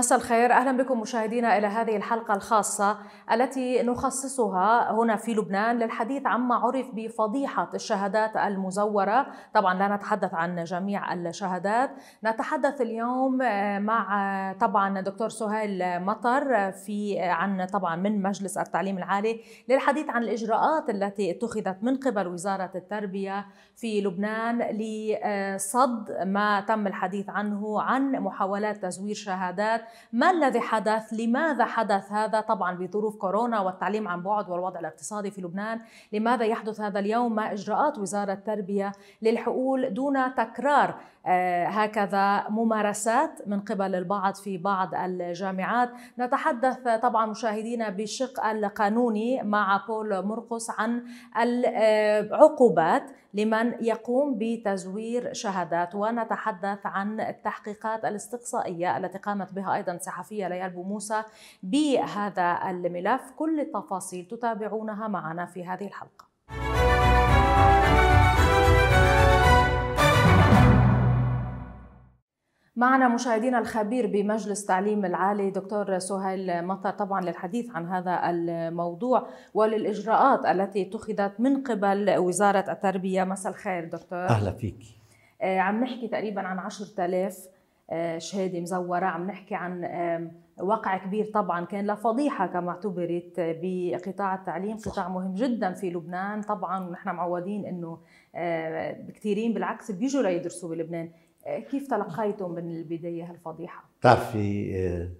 مساء الخير اهلا بكم مشاهدينا الى هذه الحلقه الخاصه التي نخصصها هنا في لبنان للحديث عما عرف بفضيحه الشهادات المزوره، طبعا لا نتحدث عن جميع الشهادات، نتحدث اليوم مع طبعا دكتور سهيل مطر في عن طبعا من مجلس التعليم العالي للحديث عن الاجراءات التي اتخذت من قبل وزاره التربيه في لبنان لصد ما تم الحديث عنه عن محاولات تزوير شهادات ما الذي حدث لماذا حدث هذا طبعا بظروف كورونا والتعليم عن بعد والوضع الاقتصادي في لبنان لماذا يحدث هذا اليوم ما إجراءات وزارة التربية للحقول دون تكرار آه، هكذا ممارسات من قبل البعض في بعض الجامعات نتحدث طبعا مشاهدينا بالشق القانوني مع بول مرقص عن العقوبات لمن يقوم بتزوير شهادات ونتحدث عن التحقيقات الاستقصائية التي قامت بها أيضا صحفية ليال بوموسى بهذا الملف كل التفاصيل تتابعونها معنا في هذه الحلقة معنا مشاهدينا الخبير بمجلس تعليم العالي دكتور سهيل مطر طبعا للحديث عن هذا الموضوع وللإجراءات التي اتخذت من قبل وزارة التربية مساء الخير دكتور أهلا فيك آه، عم نحكي تقريبا عن 10000 آه، شهاده مزوره عم نحكي عن واقع كبير طبعا كان لفضيحه كما اعتبرت بقطاع التعليم صح. قطاع مهم جدا في لبنان طبعا نحن معودين انه آه، كثيرين بالعكس بيجوا ليدرسوا بلبنان كيف تلقيتم من البداية هالفضيحة؟ بتعرفي آه،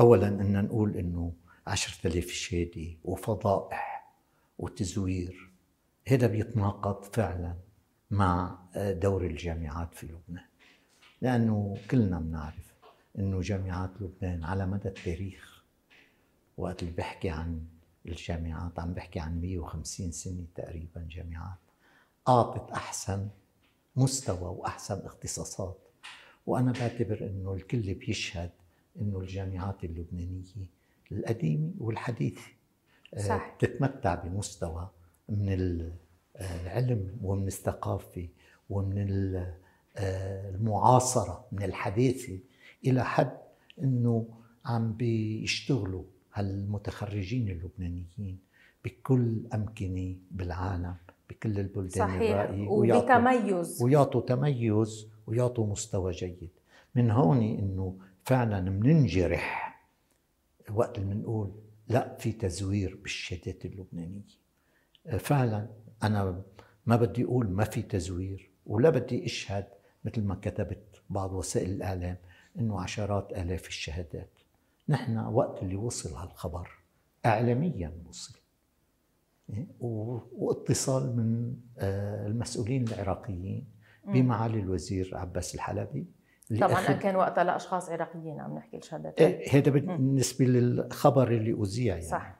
أولا أن نقول أنه 10000 شهادة وفضائح وتزوير هذا بيتناقض فعلا مع آه، دور الجامعات في لبنان لأنه كلنا بنعرف أنه جامعات لبنان على مدى التاريخ وقت اللي بحكي عن الجامعات عم بحكي عن 150 سنة تقريبا جامعات أعطت أحسن مستوى واحسن اختصاصات وانا بعتبر انه الكل بيشهد انه الجامعات اللبنانيه القديمه والحديثه آه، صح. بتتمتع بمستوى من آه، العلم ومن الثقافه ومن آه، المعاصره من الحديثه الى حد انه عم بيشتغلوا هالمتخرجين اللبنانيين بكل امكنه بالعالم بكل البلدان صحيح. الرأي وبتميز ويعطوا تميز ويعطوا مستوى جيد من هون انه فعلا مننجرح وقت اللي بنقول لا في تزوير بالشهادات اللبنانيه فعلا انا ما بدي اقول ما في تزوير ولا بدي اشهد مثل ما كتبت بعض وسائل الاعلام انه عشرات الاف الشهادات نحن وقت اللي وصل هالخبر اعلاميا وصل واتصال من آه، المسؤولين العراقيين بمعالي الوزير عباس الحلبي طبعا كان وقتها لاشخاص عراقيين عم نحكي الشهادات إيه، هذا بالنسبه للخبر اللي اذيع يعني صح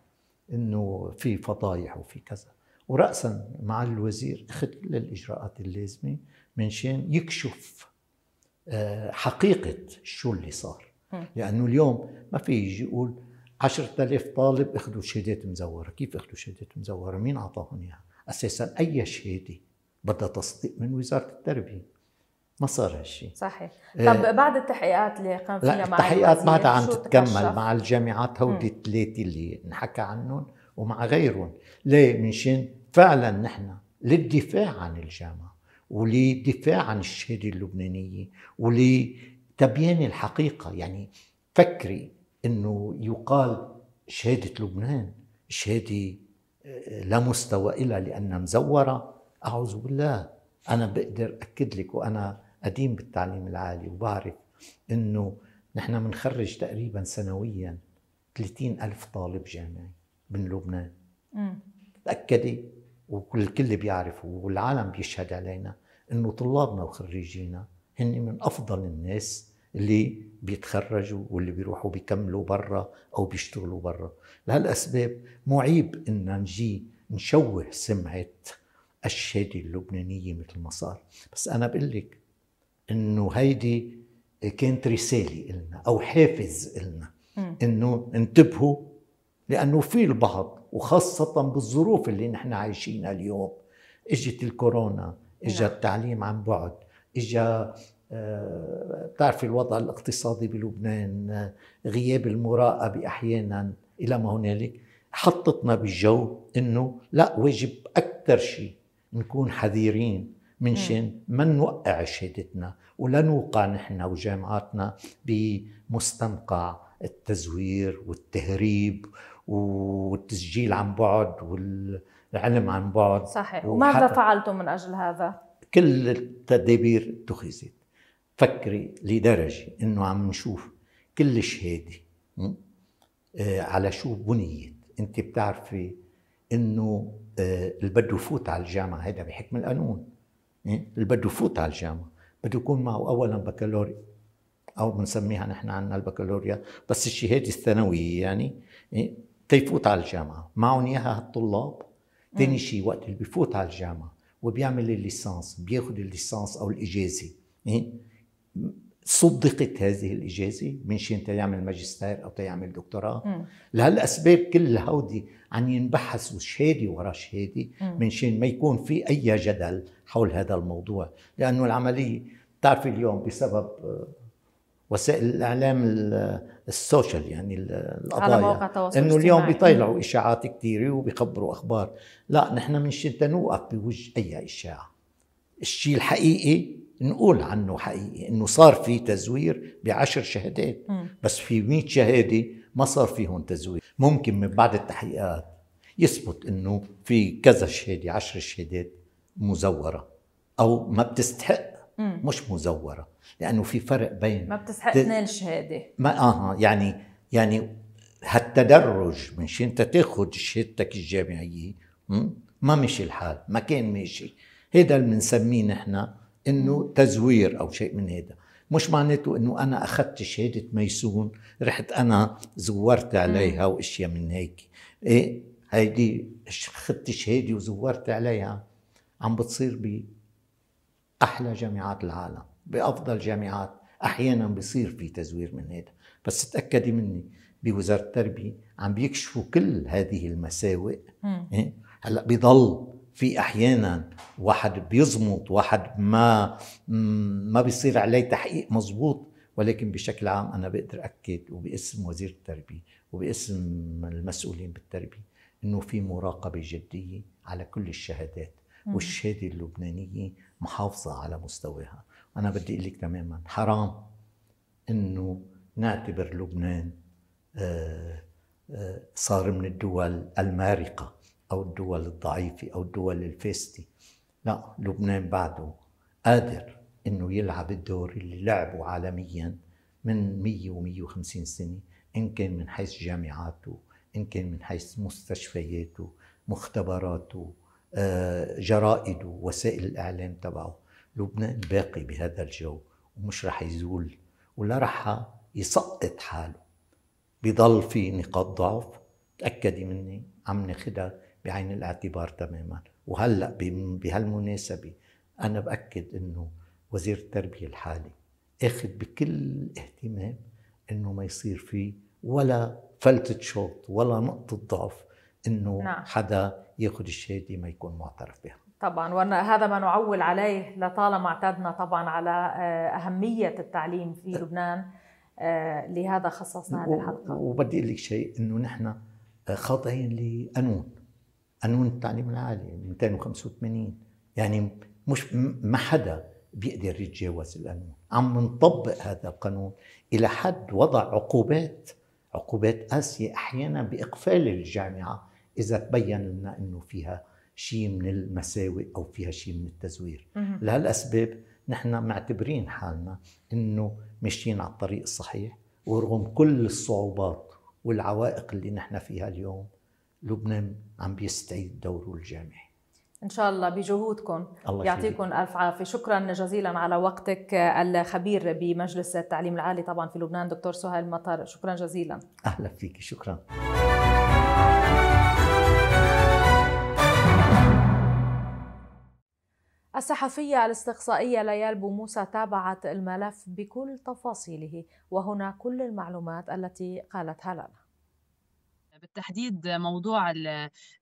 انه في فضايح وفي كذا وراسا مع الوزير اخذ كل الاجراءات اللازمه من شان يكشف آه، حقيقه شو اللي صار لانه اليوم ما في يجي يقول 10000 طالب اخذوا شهادات مزوره، كيف اخذوا شهادات مزوره؟ مين اعطاهم اياها؟ اساسا اي شهاده بدها تصديق من وزاره التربيه ما صار هالشيء صحيح آه، طب آه بعد التحقيقات اللي قام فيها مع التحقيقات بعدها يعني عم تتكمل مع الجامعات هودي الثلاثه اللي انحكى عنهم ومع غيرهم ليه منشان فعلا نحن للدفاع عن الجامعه وللدفاع عن الشهاده اللبنانيه ولتبيان الحقيقه يعني فكري انه يقال شهاده لبنان شهاده آه، لا مستوى لها لانها مزوره اعوذ بالله انا بقدر اكد لك وانا قديم بالتعليم العالي وبعرف انه نحن بنخرج تقريبا سنويا 30 ألف طالب جامعي من لبنان وكل والكل بيعرف والعالم بيشهد علينا انه طلابنا وخريجينا هن من افضل الناس اللي بيتخرجوا واللي بيروحوا بيكملوا برا او بيشتغلوا برا لهالاسباب معيب ان نجي نشوه سمعه الشهاده اللبنانيه مثل ما صار بس انا بقول لك انه هيدي كانت رساله لنا او حافز لنا انه انتبهوا لانه في البعض وخاصه بالظروف اللي نحن عايشينها اليوم اجت الكورونا اجى نعم. التعليم عن بعد اجى بتعرفي آه، الوضع الاقتصادي بلبنان آه، غياب المراقبة أحيانا إلى ما هنالك حطتنا بالجو إنه لا واجب أكثر شيء نكون حذرين منشان ما نوقع شهادتنا ولا نوقع نحن وجامعاتنا بمستنقع التزوير والتهريب والتسجيل عن بعد والعلم عن بعد صحيح وماذا فعلتم من أجل هذا؟ كل التدابير اتخذت فكري لدرجة إنه عم نشوف كل شهادة آه، على شو بنيت أنت بتعرفي إنه آه، اللي بده يفوت على الجامعة هذا بحكم القانون اللي بده يفوت على الجامعة بده يكون معه أولا بكالوريا أو بنسميها نحن عنا البكالوريا بس الشهادة الثانوية يعني تيفوت على الجامعة معهم إياها هالطلاب ثاني شيء وقت اللي بفوت على الجامعة وبيعمل الليسانس بياخد الليسانس أو الإجازة صدقت هذه الإجازة من شان تيعمل ماجستير أو تيعمل دكتوراه لهالأسباب كل هودي عم ينبحث وشهادة ورا شهادة من شان ما يكون في أي جدل حول هذا الموضوع لأنه العملية بتعرفي اليوم بسبب آه، وسائل الإعلام آه، السوشيال يعني القضايا على مواقع التواصل انه اليوم بيطلعوا اشاعات كثيره وبيخبروا اخبار لا نحن من شان تنوقف بوجه اي اشاعه الشيء الحقيقي نقول عنه حقيقي انه صار في تزوير بعشر شهادات بس في 100 شهاده ما صار فيهم تزوير ممكن من بعد التحقيقات يثبت انه في كذا شهاده عشر شهادات مزوره او ما بتستحق مش مزوره لانه في فرق بين ما بتستحق اثنين شهاده ما اه يعني يعني هالتدرج من شي انت تاخذ شهادتك الجامعيه ما مشي الحال ما كان ماشي هيدا اللي بنسميه نحن انه تزوير او شيء من هذا مش معناته انه انا اخذت شهاده ميسون رحت انا زورت عليها واشياء من هيك ايه هيدي اخذت شهاده وزورت عليها عم بتصير باحلى جامعات العالم بافضل جامعات احيانا بصير في تزوير من هذا بس تاكدي مني بوزاره التربيه عم بيكشفوا كل هذه المساوئ إيه، هلا بضل في احيانا واحد بيزمط واحد ما ما بيصير عليه تحقيق مزبوط ولكن بشكل عام انا بقدر اكد وباسم وزير التربيه وباسم المسؤولين بالتربيه انه في مراقبه جديه على كل الشهادات والشهاده اللبنانيه محافظه على مستواها انا بدي اقول لك تماما حرام انه نعتبر لبنان آه، آه، صار من الدول المارقه أو الدول الضعيفة أو الدول الفاسدة لا لبنان بعده قادر انه يلعب الدور اللي لعبه عالميا من 100 و 150 سنه ان كان من حيث جامعاته ان كان من حيث مستشفياته مختبراته آه، جرائده وسائل الاعلام تبعه لبنان باقي بهذا الجو ومش رح يزول ولا رح يسقط حاله بضل في نقاط ضعف تأكدي مني عم ناخدها بعين الاعتبار تماما وهلا بهالمناسبه انا باكد انه وزير التربيه الحالي اخذ بكل اهتمام انه ما يصير في ولا فلتة شوط ولا نقطة ضعف انه نعم. حدا ياخذ الشهاده ما يكون معترف بها طبعا وهذا ما نعول عليه لطالما اعتدنا طبعا على آه، اهميه التعليم في أه. لبنان آه، لهذا خصصنا هذه الحلقه وبدي اقول لك شيء انه نحن خاضعين لقانون قانون التعليم العالي 285 يعني مش ما حدا بيقدر يتجاوز القانون عم نطبق هذا القانون إلى حد وضع عقوبات عقوبات قاسية أحيانا بإقفال الجامعة إذا تبين لنا أنه فيها شيء من المساوئ أو فيها شيء من التزوير لهالأسباب نحن معتبرين حالنا أنه ماشيين على الطريق الصحيح ورغم كل الصعوبات والعوائق اللي نحن فيها اليوم لبنان عم بيستعيد دوره الجامعي ان شاء الله بجهودكم الله يعطيكم فيه. الف عافيه شكرا جزيلا على وقتك الخبير بمجلس التعليم العالي طبعا في لبنان دكتور سهيل مطر شكرا جزيلا اهلا فيك شكرا الصحفية الاستقصائية ليال بوموسى تابعت الملف بكل تفاصيله وهنا كل المعلومات التي قالتها لنا بالتحديد موضوع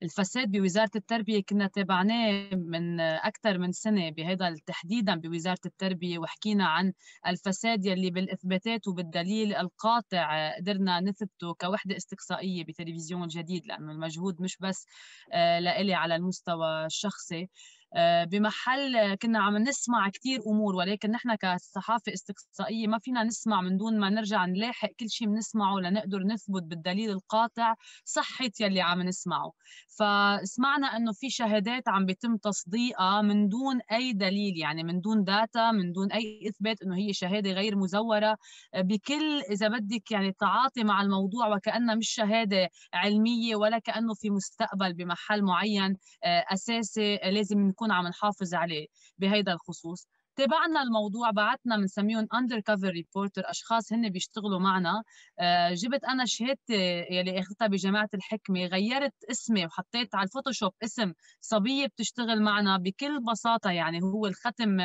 الفساد بوزارة التربية كنا تابعناه من أكثر من سنة بهذا تحديدا بوزارة التربية وحكينا عن الفساد يلي بالإثباتات وبالدليل القاطع قدرنا نثبته كوحدة استقصائية بتلفزيون جديد لأنه المجهود مش بس آه، لإلي على المستوى الشخصي آه، بمحل كنا عم نسمع كثير امور ولكن نحن كصحافه استقصائيه ما فينا نسمع من دون ما نرجع نلاحق كل شيء بنسمعه لنقدر نثبت بالدليل القاطع صحه يلي عم نسمعه فسمعنا انه في شهادات عم بيتم تصديقها من دون اي دليل يعني من دون داتا من دون اي اثبات انه هي شهاده غير مزوره آه، بكل اذا بدك يعني تعاطي مع الموضوع وكانها مش شهاده علميه ولا كانه في مستقبل بمحل معين آه، اساسي لازم نكون نكون عم نحافظ عليه بهيدا الخصوص تابعنا الموضوع بعتنا بنسميهم اندر كفر ريبورتر اشخاص هن بيشتغلوا معنا آه، جبت انا شهادتي يلي اخذتها بجامعه الحكمه غيرت اسمي وحطيت على الفوتوشوب اسم صبيه بتشتغل معنا بكل بساطه يعني هو الختم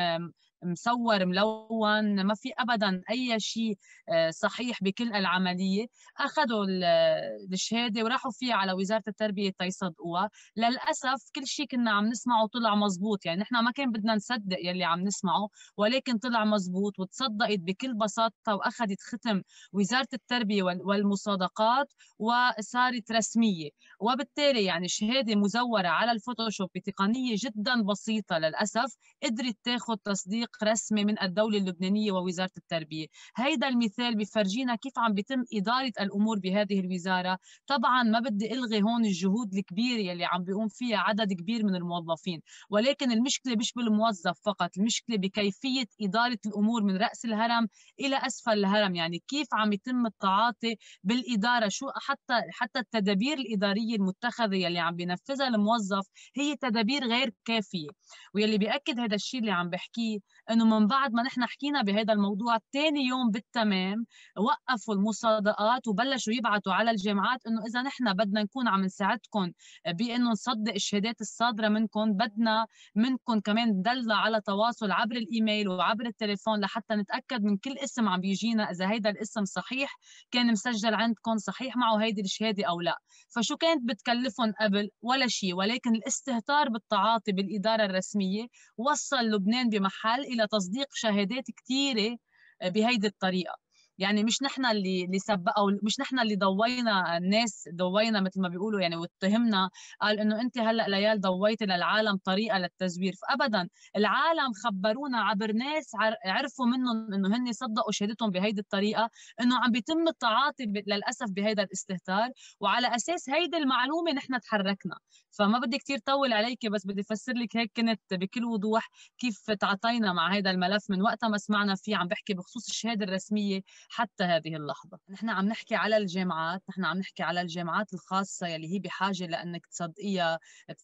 مصور ملون ما في ابدا اي شيء آه، صحيح بكل العمليه اخذوا آه، الشهاده وراحوا فيها على وزاره التربيه تيصدقوها للاسف كل شيء كنا عم نسمعه طلع مزبوط يعني نحن ما كان بدنا نصدق يلي عم نسمعه ولكن طلع مزبوط وتصدقت بكل بساطه واخذت ختم وزاره التربيه والمصادقات وصارت رسميه وبالتالي يعني شهاده مزوره على الفوتوشوب بتقنيه جدا بسيطه للاسف قدرت تاخذ تصديق تطبيق رسمي من الدولة اللبنانية ووزارة التربية هيدا المثال بفرجينا كيف عم بيتم إدارة الأمور بهذه الوزارة طبعا ما بدي ألغي هون الجهود الكبيرة يلي عم بيقوم فيها عدد كبير من الموظفين ولكن المشكلة مش بالموظف فقط المشكلة بكيفية إدارة الأمور من رأس الهرم إلى أسفل الهرم يعني كيف عم يتم التعاطي بالإدارة شو حتى حتى التدابير الإدارية المتخذة يلي عم بينفذها الموظف هي تدابير غير كافية واللي بيأكد هذا الشيء اللي عم بحكيه انه من بعد ما نحن حكينا بهذا الموضوع ثاني يوم بالتمام وقفوا المصادقات وبلشوا يبعثوا على الجامعات انه اذا نحن بدنا نكون عم نساعدكم بانه نصدق الشهادات الصادره منكم بدنا منكم كمان دلنا على تواصل عبر الايميل وعبر التليفون لحتى نتاكد من كل اسم عم بيجينا اذا هيدا الاسم صحيح كان مسجل عندكم صحيح معه هيدي الشهاده او لا فشو كانت بتكلفهم قبل ولا شيء ولكن الاستهتار بالتعاطي بالاداره الرسميه وصل لبنان بمحل لتصديق شهادات كثيره بهيدي الطريقه يعني مش نحن اللي اللي سبق او مش نحن اللي ضوينا الناس ضوينا مثل ما بيقولوا يعني واتهمنا قال انه انت هلا ليال ضويتي للعالم طريقه للتزوير فابدا العالم خبرونا عبر ناس عرفوا منهم انه هن صدقوا شهادتهم بهيدي الطريقه انه عم بيتم التعاطي للاسف بهيدا الاستهتار وعلى اساس هيدي المعلومه نحن تحركنا فما بدي كثير طول عليكي بس بدي افسر لك هيك كنت بكل وضوح كيف تعاطينا مع هذا الملف من وقتها ما سمعنا فيه عم بحكي بخصوص الشهاده الرسميه حتى هذه اللحظة نحن عم نحكي على الجامعات نحن عم نحكي على الجامعات الخاصة يلي هي بحاجة لأنك تصدقيها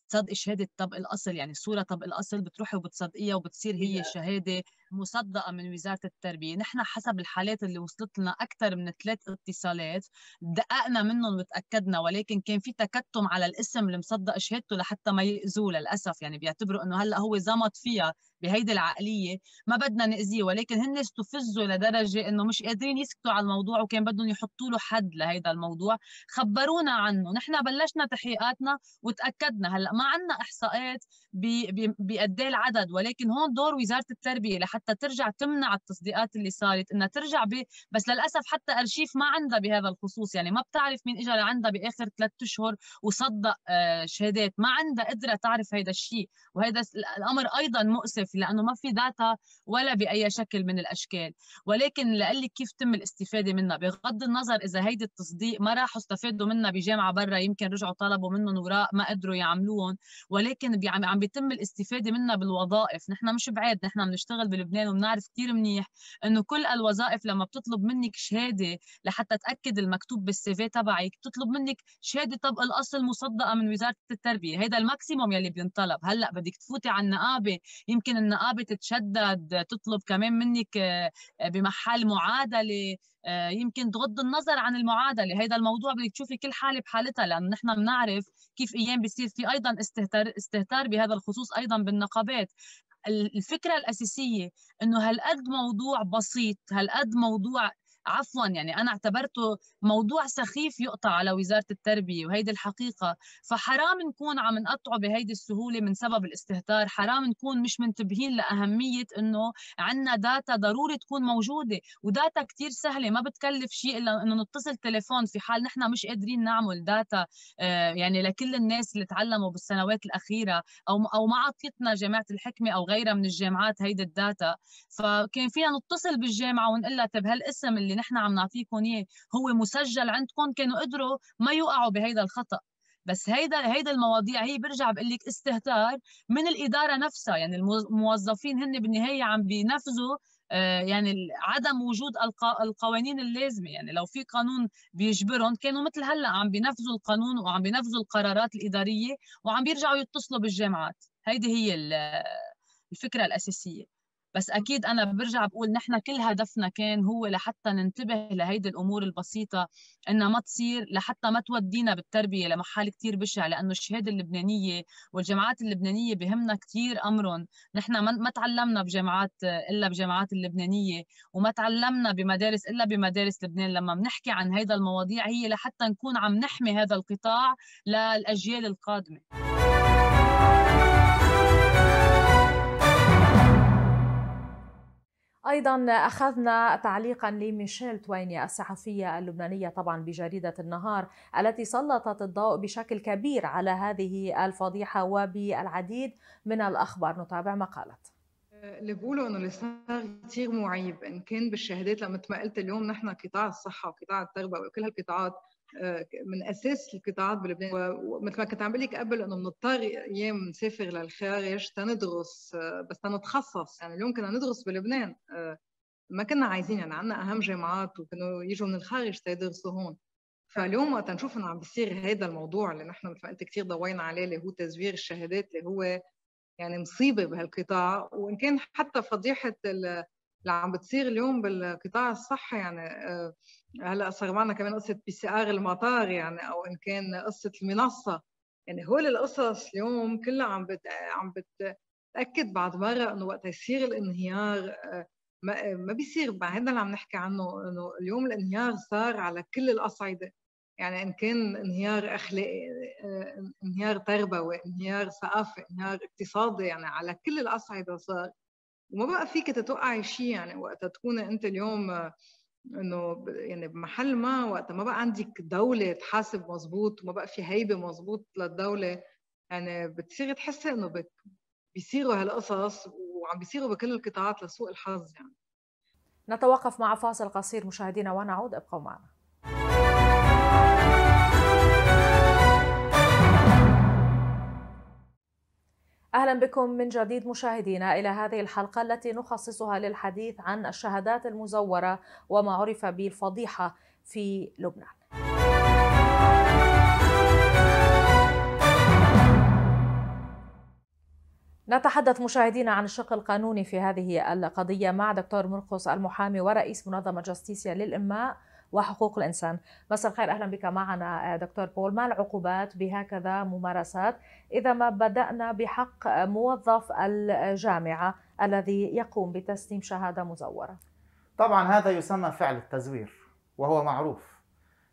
تصدقي شهادة طبق الأصل يعني صورة طبق الأصل بتروحي وبتصدقيها وبتصير هي الشهادة مصدقه من وزاره التربيه نحن حسب الحالات اللي وصلت لنا اكثر من ثلاث اتصالات دققنا منهم وتاكدنا ولكن كان في تكتم على الاسم اللي مصدق شهادته لحتى ما ياذوه للاسف يعني بيعتبروا انه هلا هو زمط فيها بهيدي العقليه ما بدنا ناذيه ولكن هن استفزوا لدرجه انه مش قادرين يسكتوا على الموضوع وكان بدهم يحطوا له حد لهيدا الموضوع خبرونا عنه نحن بلشنا تحقيقاتنا وتاكدنا هلا ما عندنا احصاءات بقد إيه العدد ولكن هون دور وزاره التربيه لحتى حتى ترجع تمنع التصديقات اللي صارت انها ترجع ب... بس للاسف حتى ارشيف ما عندها بهذا الخصوص يعني ما بتعرف مين اجى لعندها باخر ثلاث اشهر وصدق آه، شهادات ما عندها قدره تعرف هذا الشيء وهذا الامر ايضا مؤسف لانه ما في داتا ولا باي شكل من الاشكال ولكن لقلي لك كيف تم الاستفاده منها بغض النظر اذا هيدي التصديق ما راحوا استفادوا منها بجامعه برا يمكن رجعوا طلبوا منهم وراء ما قدروا يعملوهم ولكن عم بيتم الاستفاده منها بالوظائف نحن مش بعاد نحن بنشتغل بلبنان لبنان وبنعرف كثير منيح انه كل الوظائف لما بتطلب منك شهاده لحتى تاكد المكتوب بالسي في تبعك بتطلب منك شهاده طبق الاصل مصدقه من وزاره التربيه هذا الماكسيموم يلي بينطلب هلا بدك تفوتي على النقابه يمكن النقابه تتشدد تطلب كمان منك آه، بمحل معادله آه، يمكن تغض النظر عن المعادله هيدا الموضوع بدك تشوفي كل حاله بحالتها لانه نحن بنعرف كيف ايام بيصير في ايضا استهتار استهتار بهذا الخصوص ايضا بالنقابات الفكره الاساسيه انه هالقد موضوع بسيط هالقد موضوع عفوا يعني أنا اعتبرته موضوع سخيف يقطع على وزارة التربية وهيدي الحقيقة فحرام نكون عم نقطعه بهيدي السهولة من سبب الاستهتار حرام نكون مش منتبهين لأهمية أنه عندنا داتا ضروري تكون موجودة وداتا كتير سهلة ما بتكلف شيء إلا أنه نتصل تليفون في حال نحن مش قادرين نعمل داتا آه، يعني لكل الناس اللي تعلموا بالسنوات الأخيرة أو أو ما عطيتنا جامعة الحكمة أو غيرها من الجامعات هيدي الداتا فكان فينا نتصل بالجامعة ونقول لها طب هالاسم اللي اللي نحن عم نعطيكم اياه هو مسجل عندكم كانوا قدروا ما يوقعوا بهيدا الخطا بس هيدا هيدا المواضيع هي برجع بقول لك استهتار من الاداره نفسها يعني الموظفين هن بالنهايه عم بينفذوا آه، يعني عدم وجود القوانين اللازمه يعني لو في قانون بيجبرهم كانوا مثل هلا عم بينفذوا القانون وعم بينفذوا القرارات الاداريه وعم بيرجعوا يتصلوا بالجامعات هيدي هي الفكره الاساسيه بس اكيد انا برجع بقول نحن كل هدفنا كان هو لحتى ننتبه لهيدي الامور البسيطه انها ما تصير لحتى ما تودينا بالتربيه لمحل كثير بشع لانه الشهاده اللبنانيه والجامعات اللبنانيه بهمنا كثير امرهم نحن ما تعلمنا بجامعات الا بجامعات اللبنانيه وما تعلمنا بمدارس الا بمدارس لبنان لما بنحكي عن هيدا المواضيع هي لحتى نكون عم نحمي هذا القطاع للاجيال القادمه ايضا اخذنا تعليقا لميشيل تويني الصحفيه اللبنانيه طبعا بجريده النهار التي سلطت الضوء بشكل كبير على هذه الفضيحه وبالعديد من الاخبار نتابع ما قالت اللي بقوله انه اللي صار كثير معيب ان كان بالشهادات لما تمقلت ما اليوم نحن قطاع الصحه وقطاع التربيه وكل هالقطاعات آه، من اساس القطاعات بلبنان ومثل ما كنت عم بقول لك قبل انه بنضطر ايام نسافر للخارج تندرس آه، بس تنتخصص يعني اليوم كنا ندرس بلبنان آه، ما كنا عايزين يعني عندنا اهم جامعات وكانوا يجوا من الخارج تيدرسوا هون فاليوم وقت نشوف انه عم بيصير هذا الموضوع اللي نحن مثل ما قلت كثير ضوينا عليه اللي هو تزوير الشهادات اللي هو يعني مصيبه بهالقطاع وان كان حتى فضيحه اللي عم بتصير اليوم بالقطاع الصحي يعني آه، هلا صار معنا كمان قصه بي سي ار المطار يعني او ان كان قصه المنصه يعني هول القصص اليوم كلها عم بت... عم بتاكد بعد مره انه وقت يصير الانهيار آه، ما, ما بيصير هذا اللي عم نحكي عنه انه اليوم الانهيار صار على كل الاصعده يعني إن كان انهيار أخلاقي آه، انهيار تربوي انهيار ثقافي انهيار اقتصادي يعني على كل الأصعدة صار وما بقى فيك تتوقعي شيء يعني وقت تكون أنت اليوم آه، انه يعني بمحل ما وقت ما بقى عندك دوله تحاسب مزبوط وما بقى في هيبه مزبوط للدوله يعني بتصيري تحسي انه بك بيصيروا هالقصص وعم بيصيروا بكل القطاعات لسوء الحظ يعني نتوقف مع فاصل قصير مشاهدينا ونعود ابقوا معنا اهلا بكم من جديد مشاهدينا الى هذه الحلقه التي نخصصها للحديث عن الشهادات المزوره وما عرف بالفضيحه في لبنان. نتحدث مشاهدينا عن الشق القانوني في هذه القضيه مع دكتور مرقص المحامي ورئيس منظمه جستيسيا للإماء وحقوق الإنسان مساء الخير أهلا بك معنا آه، دكتور بول ما العقوبات بهكذا ممارسات إذا ما بدأنا بحق موظف الجامعة الذي يقوم بتسليم شهادة مزورة طبعا هذا يسمى فعل التزوير وهو معروف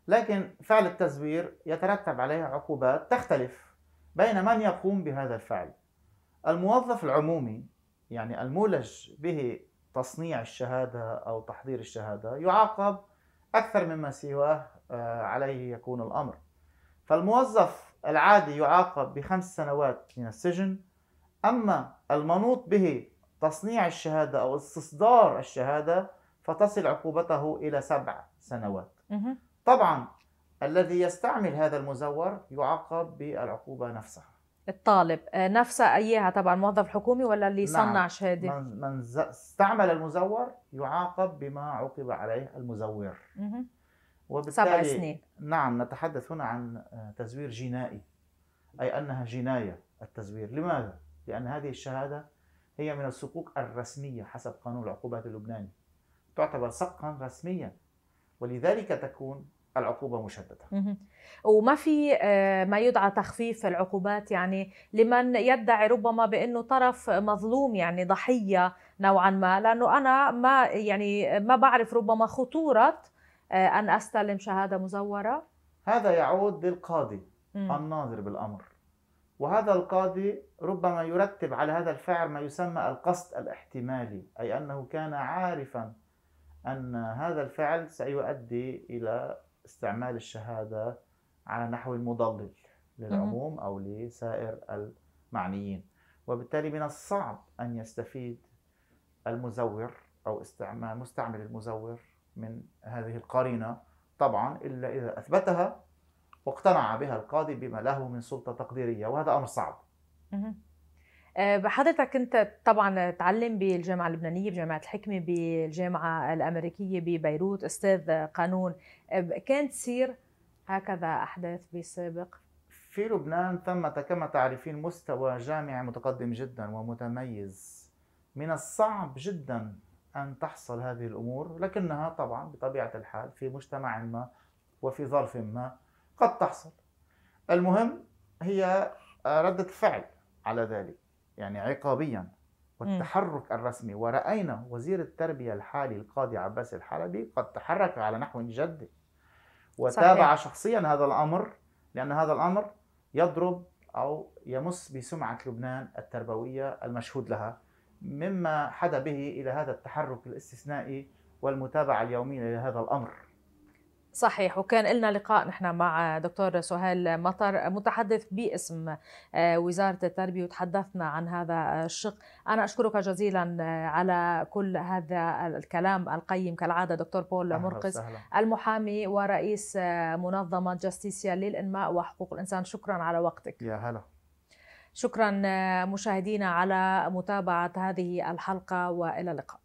لكن فعل التزوير يترتب عليه عقوبات تختلف بين من يقوم بهذا الفعل الموظف العمومي يعني المولج به تصنيع الشهادة أو تحضير الشهادة يعاقب أكثر مما سواه آه، عليه يكون الأمر فالموظف العادي يعاقب بخمس سنوات من السجن أما المنوط به تصنيع الشهادة أو استصدار الشهادة فتصل عقوبته إلى سبع سنوات طبعا الذي يستعمل هذا المزور يعاقب بالعقوبة نفسها الطالب آه، نفسها اياها طبعا موظف حكومي ولا اللي نعم. صنع شهاده من, من ز... استعمل المزور يعاقب بما عوقب عليه المزور وبالتالي سبع سنين نعم نتحدث هنا عن آه، تزوير جنائي اي انها جنايه التزوير لماذا لان هذه الشهاده هي من الصكوك الرسميه حسب قانون العقوبات اللبناني تعتبر سقا رسميا ولذلك تكون العقوبه مشدده. وما في آه، ما يدعى تخفيف العقوبات يعني لمن يدعي ربما بانه طرف مظلوم يعني ضحيه نوعا ما لانه انا ما يعني ما بعرف ربما خطوره آه، ان استلم شهاده مزوره. هذا يعود للقاضي الناظر بالامر. وهذا القاضي ربما يرتب على هذا الفعل ما يسمى القصد الاحتمالي، اي انه كان عارفا ان هذا الفعل سيؤدي الى استعمال الشهاده على نحو مضلل للعموم او لسائر المعنيين وبالتالي من الصعب ان يستفيد المزور او استعمال مستعمل المزور من هذه القرينه طبعا الا اذا اثبتها واقتنع بها القاضي بما له من سلطه تقديريه وهذا امر صعب آه، بحضرتك انت طبعا تعلم بالجامعه اللبنانيه بجامعه الحكمه بالجامعه الامريكيه ببيروت استاذ قانون آه، كان تصير هكذا احداث بسابق في لبنان تم كما تعرفين مستوى جامعي متقدم جدا ومتميز من الصعب جدا أن تحصل هذه الأمور لكنها طبعا بطبيعة الحال في مجتمع ما وفي ظرف ما قد تحصل المهم هي ردة فعل على ذلك يعني عقابيا والتحرك الرسمي ورأينا وزير التربية الحالي القاضي عباس الحلبي قد تحرك على نحو جدي وتابع صحيح. شخصيا هذا الأمر لأن هذا الأمر يضرب أو يمس بسمعة لبنان التربوية المشهود لها مما حدا به إلى هذا التحرك الاستثنائي والمتابعة اليومية لهذا الأمر صحيح وكان لنا لقاء نحن مع دكتور سهيل مطر متحدث باسم آه، وزارة التربية وتحدثنا عن هذا الشق أنا أشكرك جزيلا آه، على كل هذا الكلام القيم كالعادة دكتور بول مرقس سهلا. المحامي ورئيس آه، منظمة جاستيسيا للإنماء وحقوق الإنسان شكرا على وقتك يا هلا شكرا مشاهدينا على متابعة هذه الحلقة وإلى اللقاء